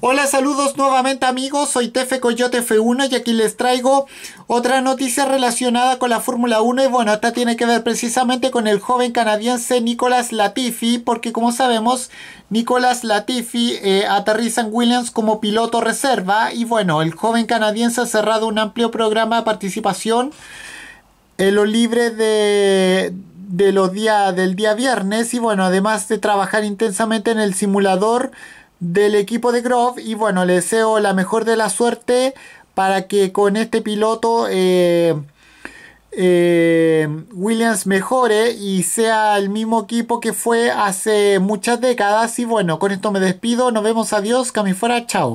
Hola, saludos nuevamente amigos, soy Tefe Coyote F1 y aquí les traigo otra noticia relacionada con la Fórmula 1 y bueno, esta tiene que ver precisamente con el joven canadiense Nicolas Latifi porque como sabemos Nicolas Latifi aterrizan eh, aterriza en Williams como piloto reserva y bueno, el joven canadiense ha cerrado un amplio programa de participación en lo libre de, los días del día viernes y bueno, además de trabajar intensamente en el simulador del equipo de Grove y bueno, le deseo la mejor de la suerte para que con este piloto eh, eh, Williams mejore y sea el mismo equipo que fue hace muchas décadas y bueno, con esto me despido, nos vemos, adiós, que fuera, chao.